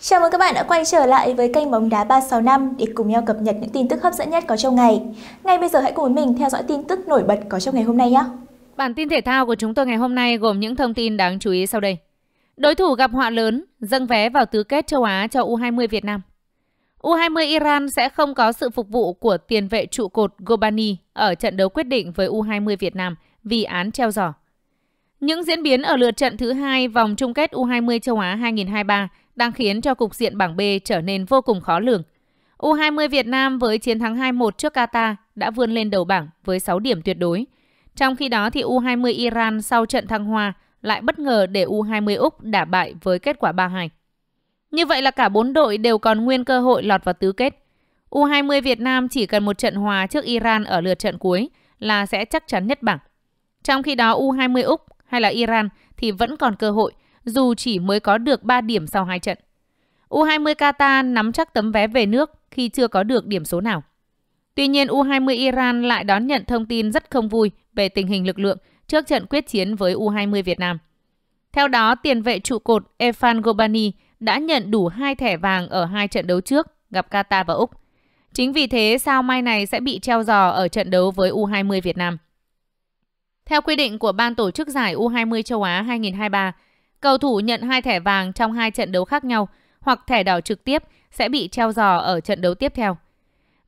Chào mừng các bạn đã quay trở lại với kênh Bóng Đá 365 để cùng nhau cập nhật những tin tức hấp dẫn nhất có trong ngày. Ngay bây giờ hãy cùng với mình theo dõi tin tức nổi bật có trong ngày hôm nay nhé. Bản tin thể thao của chúng tôi ngày hôm nay gồm những thông tin đáng chú ý sau đây. Đối thủ gặp họa lớn, dâng vé vào tứ kết châu Á cho U20 Việt Nam. U20 Iran sẽ không có sự phục vụ của tiền vệ trụ cột Gobani ở trận đấu quyết định với U20 Việt Nam vì án treo giò. Những diễn biến ở lượt trận thứ hai vòng chung kết U20 châu Á 2023 đang khiến cho cục diện bảng B trở nên vô cùng khó lường. U20 Việt Nam với chiến thắng 2-1 trước Qatar đã vươn lên đầu bảng với 6 điểm tuyệt đối. Trong khi đó thì U20 Iran sau trận thăng hoa lại bất ngờ để U20 Úc đả bại với kết quả 3-2. Như vậy là cả 4 đội đều còn nguyên cơ hội lọt vào tứ kết. U20 Việt Nam chỉ cần một trận hòa trước Iran ở lượt trận cuối là sẽ chắc chắn nhất bảng. Trong khi đó U20 Úc hay là Iran thì vẫn còn cơ hội – dù chỉ mới có được 3 điểm sau hai trận. U20 Qatar nắm chắc tấm vé về nước khi chưa có được điểm số nào. Tuy nhiên, U20 Iran lại đón nhận thông tin rất không vui về tình hình lực lượng trước trận quyết chiến với U20 Việt Nam. Theo đó, tiền vệ trụ cột Efan Gobani đã nhận đủ hai thẻ vàng ở hai trận đấu trước gặp Qatar và Úc. Chính vì thế, sao mai này sẽ bị treo giò ở trận đấu với U20 Việt Nam. Theo quy định của Ban tổ chức giải U20 châu Á 2023, Cầu thủ nhận hai thẻ vàng trong hai trận đấu khác nhau hoặc thẻ đỏ trực tiếp sẽ bị treo giò ở trận đấu tiếp theo.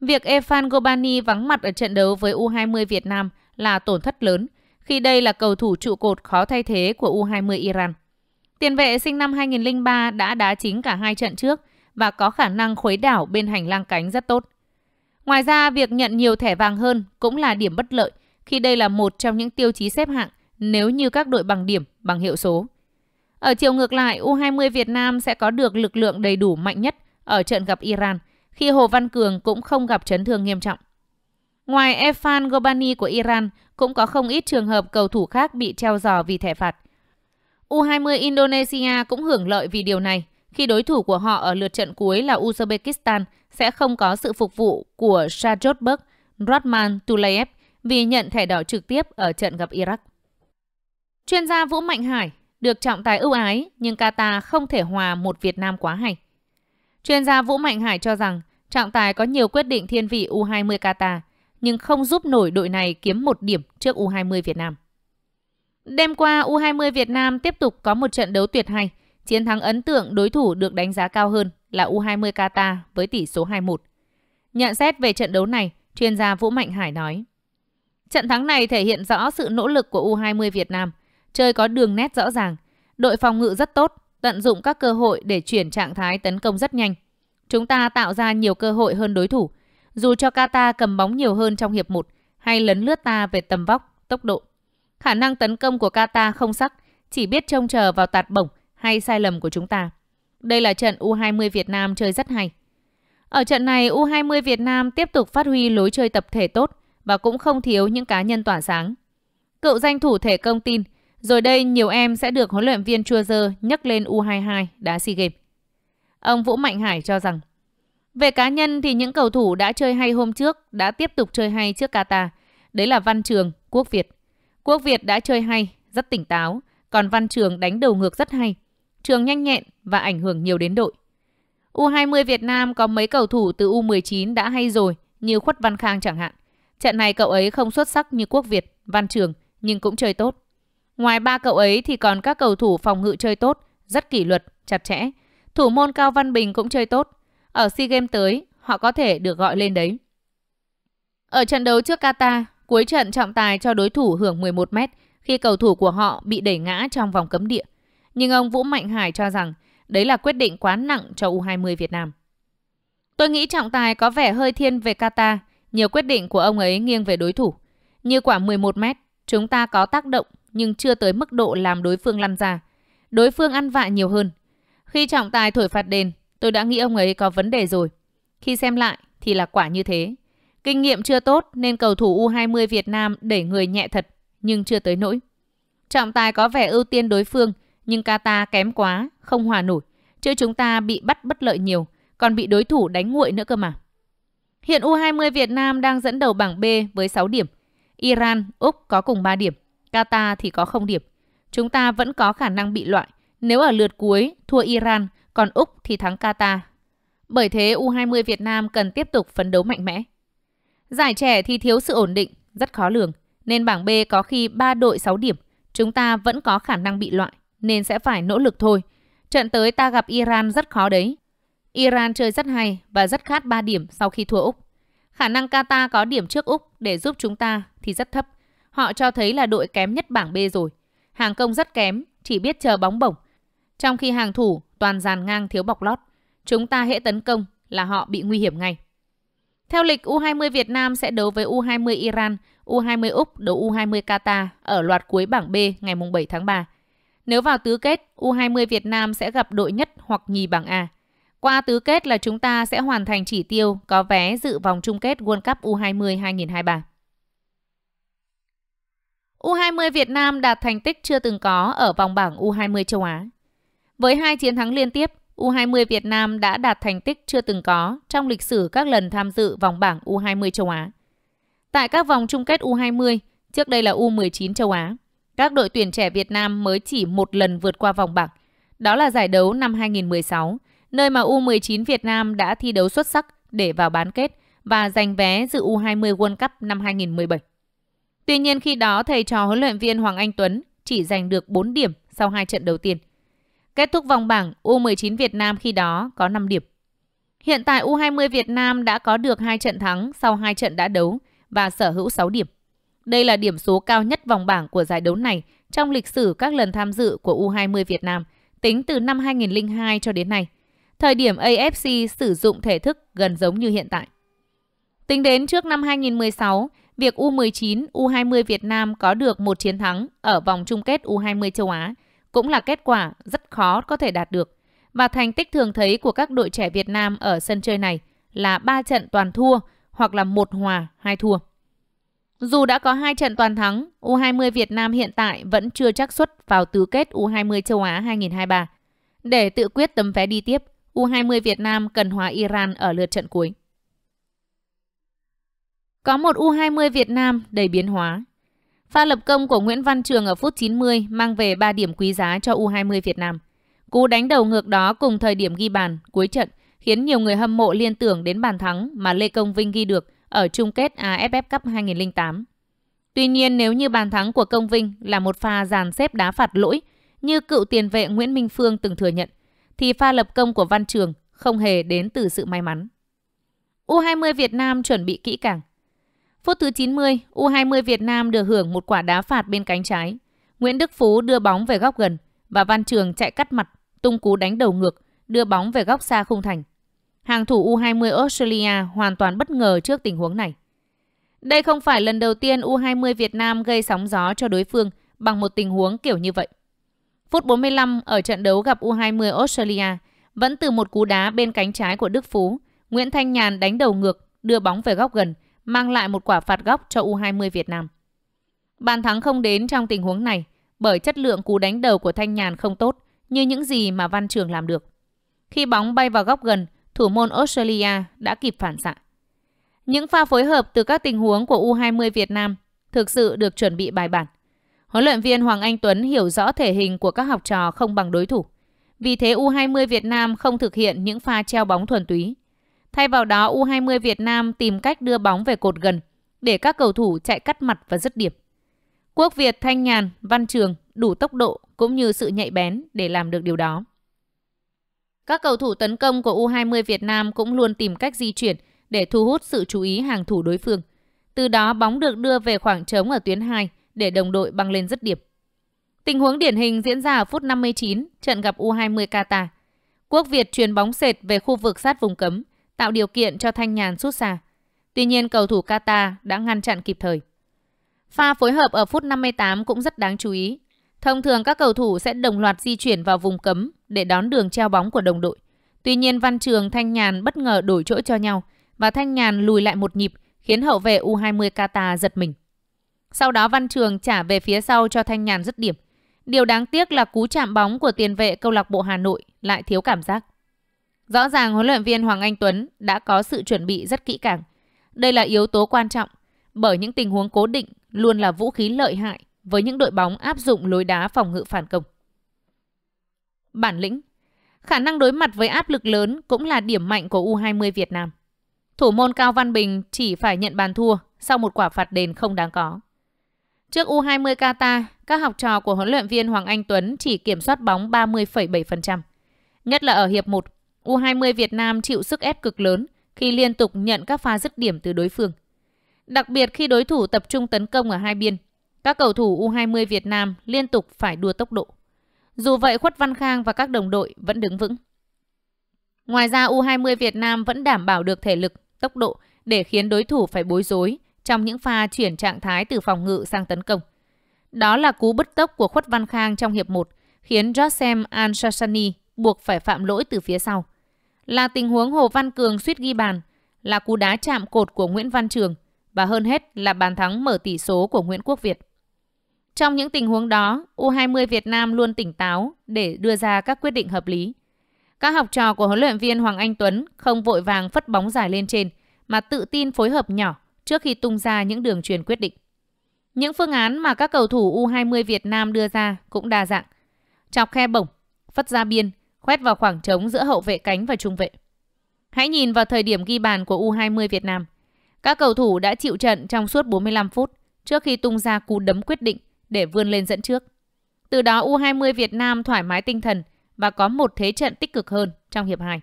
Việc Efan Gobani vắng mặt ở trận đấu với U20 Việt Nam là tổn thất lớn, khi đây là cầu thủ trụ cột khó thay thế của U20 Iran. Tiền vệ sinh năm 2003 đã đá chính cả hai trận trước và có khả năng khuấy đảo bên hành lang cánh rất tốt. Ngoài ra, việc nhận nhiều thẻ vàng hơn cũng là điểm bất lợi khi đây là một trong những tiêu chí xếp hạng nếu như các đội bằng điểm, bằng hiệu số. Ở chiều ngược lại, U20 Việt Nam sẽ có được lực lượng đầy đủ mạnh nhất ở trận gặp Iran, khi Hồ Văn Cường cũng không gặp chấn thương nghiêm trọng. Ngoài Efan Gobani của Iran, cũng có không ít trường hợp cầu thủ khác bị treo giò vì thẻ phạt. U20 Indonesia cũng hưởng lợi vì điều này, khi đối thủ của họ ở lượt trận cuối là Uzbekistan sẽ không có sự phục vụ của Sajotberg, Rodman Tulayev vì nhận thẻ đỏ trực tiếp ở trận gặp Iraq. Chuyên gia Vũ Mạnh Hải, được trọng tài ưu ái nhưng Qatar không thể hòa một Việt Nam quá hay. Chuyên gia Vũ Mạnh Hải cho rằng trọng tài có nhiều quyết định thiên vị U20 Qatar nhưng không giúp nổi đội này kiếm một điểm trước U20 Việt Nam. Đêm qua, U20 Việt Nam tiếp tục có một trận đấu tuyệt hay. Chiến thắng ấn tượng đối thủ được đánh giá cao hơn là U20 Qatar với tỷ số 21. Nhận xét về trận đấu này, chuyên gia Vũ Mạnh Hải nói. Trận thắng này thể hiện rõ sự nỗ lực của U20 Việt Nam – chơi có đường nét rõ ràng. Đội phòng ngự rất tốt, tận dụng các cơ hội để chuyển trạng thái tấn công rất nhanh. Chúng ta tạo ra nhiều cơ hội hơn đối thủ, dù cho Kata cầm bóng nhiều hơn trong hiệp 1 hay lấn lướt ta về tầm vóc, tốc độ. Khả năng tấn công của Kata không sắc, chỉ biết trông chờ vào tạt bổng hay sai lầm của chúng ta. Đây là trận U20 Việt Nam chơi rất hay. Ở trận này, U20 Việt Nam tiếp tục phát huy lối chơi tập thể tốt và cũng không thiếu những cá nhân tỏa sáng. Cựu danh thủ thể công tin rồi đây nhiều em sẽ được huấn luyện viên Chua Dơ nhắc lên U22 đá SEA Games. Ông Vũ Mạnh Hải cho rằng, về cá nhân thì những cầu thủ đã chơi hay hôm trước đã tiếp tục chơi hay trước Qatar. Đấy là Văn Trường, Quốc Việt. Quốc Việt đã chơi hay, rất tỉnh táo, còn Văn Trường đánh đầu ngược rất hay. Trường nhanh nhẹn và ảnh hưởng nhiều đến đội. U20 Việt Nam có mấy cầu thủ từ U19 đã hay rồi, như Khuất Văn Khang chẳng hạn. Trận này cậu ấy không xuất sắc như Quốc Việt, Văn Trường, nhưng cũng chơi tốt. Ngoài ba cậu ấy thì còn các cầu thủ phòng ngự chơi tốt, rất kỷ luật, chặt chẽ. Thủ môn Cao Văn Bình cũng chơi tốt. Ở SEA Games tới, họ có thể được gọi lên đấy. Ở trận đấu trước Qatar, cuối trận trọng tài cho đối thủ hưởng 11 mét khi cầu thủ của họ bị đẩy ngã trong vòng cấm địa. Nhưng ông Vũ Mạnh Hải cho rằng đấy là quyết định quá nặng cho U20 Việt Nam. Tôi nghĩ trọng tài có vẻ hơi thiên về Qatar, nhiều quyết định của ông ấy nghiêng về đối thủ. Như quả 11 mét, chúng ta có tác động nhưng chưa tới mức độ làm đối phương lăn ra. Đối phương ăn vạ nhiều hơn. Khi trọng tài thổi phạt đền, tôi đã nghĩ ông ấy có vấn đề rồi. Khi xem lại thì là quả như thế. Kinh nghiệm chưa tốt nên cầu thủ U20 Việt Nam để người nhẹ thật nhưng chưa tới nỗi. Trọng tài có vẻ ưu tiên đối phương nhưng Qatar kém quá, không hòa nổi. Chứ chúng ta bị bắt bất lợi nhiều, còn bị đối thủ đánh nguội nữa cơ mà. Hiện U20 Việt Nam đang dẫn đầu bảng B với 6 điểm. Iran, Úc có cùng 3 điểm. Qatar thì có không điểm. Chúng ta vẫn có khả năng bị loại. Nếu ở lượt cuối thua Iran, còn Úc thì thắng Qatar. Bởi thế U20 Việt Nam cần tiếp tục phấn đấu mạnh mẽ. Giải trẻ thì thiếu sự ổn định, rất khó lường, nên bảng B có khi 3 đội 6 điểm, chúng ta vẫn có khả năng bị loại, nên sẽ phải nỗ lực thôi. Trận tới ta gặp Iran rất khó đấy. Iran chơi rất hay và rất khát 3 điểm sau khi thua Úc. Khả năng Qatar có điểm trước Úc để giúp chúng ta thì rất thấp. Họ cho thấy là đội kém nhất bảng B rồi. Hàng công rất kém, chỉ biết chờ bóng bổng. Trong khi hàng thủ toàn dàn ngang thiếu bọc lót. Chúng ta hễ tấn công là họ bị nguy hiểm ngay. Theo lịch U20 Việt Nam sẽ đấu với U20 Iran, U20 Úc đấu U20 Qatar ở loạt cuối bảng B ngày 7 tháng 3. Nếu vào tứ kết, U20 Việt Nam sẽ gặp đội nhất hoặc nhì bảng A. Qua tứ kết là chúng ta sẽ hoàn thành chỉ tiêu có vé dự vòng chung kết World Cup U20 2023. U20 Việt Nam đạt thành tích chưa từng có ở vòng bảng U20 châu Á. Với hai chiến thắng liên tiếp, U20 Việt Nam đã đạt thành tích chưa từng có trong lịch sử các lần tham dự vòng bảng U20 châu Á. Tại các vòng chung kết U20, trước đây là U19 châu Á, các đội tuyển trẻ Việt Nam mới chỉ một lần vượt qua vòng bảng. Đó là giải đấu năm 2016, nơi mà U19 Việt Nam đã thi đấu xuất sắc để vào bán kết và giành vé dự U20 World Cup năm 2017. Tuy nhiên khi đó thầy trò huấn luyện viên Hoàng Anh Tuấn chỉ giành được 4 điểm sau hai trận đầu tiên. Kết thúc vòng bảng, U19 Việt Nam khi đó có 5 điểm. Hiện tại U20 Việt Nam đã có được hai trận thắng sau hai trận đã đấu và sở hữu 6 điểm. Đây là điểm số cao nhất vòng bảng của giải đấu này trong lịch sử các lần tham dự của U20 Việt Nam tính từ năm 2002 cho đến nay, thời điểm AFC sử dụng thể thức gần giống như hiện tại. Tính đến trước năm 2016, việc U19, U20 Việt Nam có được một chiến thắng ở vòng chung kết U20 châu Á cũng là kết quả rất khó có thể đạt được. Và thành tích thường thấy của các đội trẻ Việt Nam ở sân chơi này là 3 trận toàn thua hoặc là một hòa, hai thua. Dù đã có hai trận toàn thắng, U20 Việt Nam hiện tại vẫn chưa chắc xuất vào tứ kết U20 châu Á 2023. Để tự quyết tấm vé đi tiếp, U20 Việt Nam cần hòa Iran ở lượt trận cuối. Có một U20 Việt Nam đầy biến hóa. Pha lập công của Nguyễn Văn Trường ở phút 90 mang về 3 điểm quý giá cho U20 Việt Nam. Cú đánh đầu ngược đó cùng thời điểm ghi bàn cuối trận khiến nhiều người hâm mộ liên tưởng đến bàn thắng mà Lê Công Vinh ghi được ở chung kết AFF Cup 2008. Tuy nhiên nếu như bàn thắng của Công Vinh là một pha dàn xếp đá phạt lỗi như cựu tiền vệ Nguyễn Minh Phương từng thừa nhận, thì pha lập công của Văn Trường không hề đến từ sự may mắn. U20 Việt Nam chuẩn bị kỹ càng. Phút thứ 90, U20 Việt Nam được hưởng một quả đá phạt bên cánh trái. Nguyễn Đức Phú đưa bóng về góc gần và Văn Trường chạy cắt mặt, tung cú đánh đầu ngược, đưa bóng về góc xa khung thành. Hàng thủ U20 Australia hoàn toàn bất ngờ trước tình huống này. Đây không phải lần đầu tiên U20 Việt Nam gây sóng gió cho đối phương bằng một tình huống kiểu như vậy. Phút 45 ở trận đấu gặp U20 Australia, vẫn từ một cú đá bên cánh trái của Đức Phú, Nguyễn Thanh Nhàn đánh đầu ngược, đưa bóng về góc gần – mang lại một quả phạt góc cho U20 Việt Nam. Bàn thắng không đến trong tình huống này bởi chất lượng cú đánh đầu của Thanh Nhàn không tốt như những gì mà Văn Trường làm được. Khi bóng bay vào góc gần, thủ môn Australia đã kịp phản xạ. Những pha phối hợp từ các tình huống của U20 Việt Nam thực sự được chuẩn bị bài bản. Huấn luyện viên Hoàng Anh Tuấn hiểu rõ thể hình của các học trò không bằng đối thủ. Vì thế U20 Việt Nam không thực hiện những pha treo bóng thuần túy, Thay vào đó, U20 Việt Nam tìm cách đưa bóng về cột gần để các cầu thủ chạy cắt mặt và dứt điểm. Quốc Việt Thanh Nhàn, Văn Trường đủ tốc độ cũng như sự nhạy bén để làm được điều đó. Các cầu thủ tấn công của U20 Việt Nam cũng luôn tìm cách di chuyển để thu hút sự chú ý hàng thủ đối phương. Từ đó bóng được đưa về khoảng trống ở tuyến 2 để đồng đội băng lên dứt điểm. Tình huống điển hình diễn ra ở phút 59, trận gặp U20 Qatar. Quốc Việt truyền bóng sệt về khu vực sát vùng cấm – tạo điều kiện cho Thanh Nhàn sút xa. Tuy nhiên cầu thủ Qatar đã ngăn chặn kịp thời. Pha phối hợp ở phút 58 cũng rất đáng chú ý. Thông thường các cầu thủ sẽ đồng loạt di chuyển vào vùng cấm để đón đường treo bóng của đồng đội. Tuy nhiên Văn Trường Thanh Nhàn bất ngờ đổi chỗ cho nhau và Thanh Nhàn lùi lại một nhịp khiến hậu vệ U20 Qatar giật mình. Sau đó Văn Trường trả về phía sau cho Thanh Nhàn dứt điểm. Điều đáng tiếc là cú chạm bóng của tiền vệ câu lạc bộ Hà Nội lại thiếu cảm giác. Rõ ràng huấn luyện viên Hoàng Anh Tuấn đã có sự chuẩn bị rất kỹ càng. Đây là yếu tố quan trọng, bởi những tình huống cố định luôn là vũ khí lợi hại với những đội bóng áp dụng lối đá phòng ngự phản công. Bản lĩnh Khả năng đối mặt với áp lực lớn cũng là điểm mạnh của U20 Việt Nam. Thủ môn Cao Văn Bình chỉ phải nhận bàn thua sau một quả phạt đền không đáng có. Trước U20 Qatar, các học trò của huấn luyện viên Hoàng Anh Tuấn chỉ kiểm soát bóng 30,7%, nhất là ở hiệp 1 U20 Việt Nam chịu sức ép cực lớn khi liên tục nhận các pha dứt điểm từ đối phương. Đặc biệt khi đối thủ tập trung tấn công ở hai biên, các cầu thủ U20 Việt Nam liên tục phải đua tốc độ. Dù vậy, Khuất Văn Khang và các đồng đội vẫn đứng vững. Ngoài ra, U20 Việt Nam vẫn đảm bảo được thể lực, tốc độ để khiến đối thủ phải bối rối trong những pha chuyển trạng thái từ phòng ngự sang tấn công. Đó là cú bứt tốc của Khuất Văn Khang trong hiệp 1, khiến Jossem Ansasani buộc phải phạm lỗi từ phía sau là tình huống Hồ Văn Cường suýt ghi bàn, là cú đá chạm cột của Nguyễn Văn Trường và hơn hết là bàn thắng mở tỷ số của Nguyễn Quốc Việt. Trong những tình huống đó, U20 Việt Nam luôn tỉnh táo để đưa ra các quyết định hợp lý. Các học trò của huấn luyện viên Hoàng Anh Tuấn không vội vàng phất bóng dài lên trên mà tự tin phối hợp nhỏ trước khi tung ra những đường truyền quyết định. Những phương án mà các cầu thủ U20 Việt Nam đưa ra cũng đa dạng. Chọc khe bổng, phất ra biên, khoét vào khoảng trống giữa hậu vệ cánh và trung vệ. Hãy nhìn vào thời điểm ghi bàn của U20 Việt Nam. Các cầu thủ đã chịu trận trong suốt 45 phút trước khi tung ra cú đấm quyết định để vươn lên dẫn trước. Từ đó U20 Việt Nam thoải mái tinh thần và có một thế trận tích cực hơn trong hiệp 2.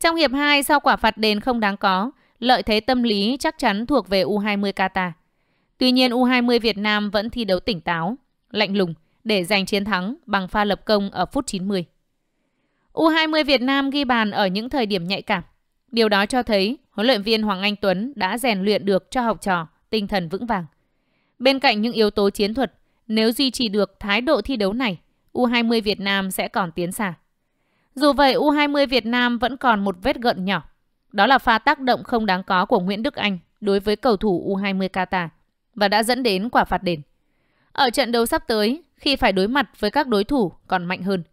Trong hiệp 2 sau quả phạt đền không đáng có, lợi thế tâm lý chắc chắn thuộc về U20 Qatar. Tuy nhiên U20 Việt Nam vẫn thi đấu tỉnh táo, lạnh lùng để giành chiến thắng bằng pha lập công ở phút 90. U20 Việt Nam ghi bàn ở những thời điểm nhạy cảm. Điều đó cho thấy huấn luyện viên Hoàng Anh Tuấn đã rèn luyện được cho học trò tinh thần vững vàng. Bên cạnh những yếu tố chiến thuật, nếu duy trì được thái độ thi đấu này, U20 Việt Nam sẽ còn tiến xa. Dù vậy, U20 Việt Nam vẫn còn một vết gợn nhỏ. Đó là pha tác động không đáng có của Nguyễn Đức Anh đối với cầu thủ U20 Qatar và đã dẫn đến quả phạt đền. Ở trận đấu sắp tới, khi phải đối mặt với các đối thủ còn mạnh hơn –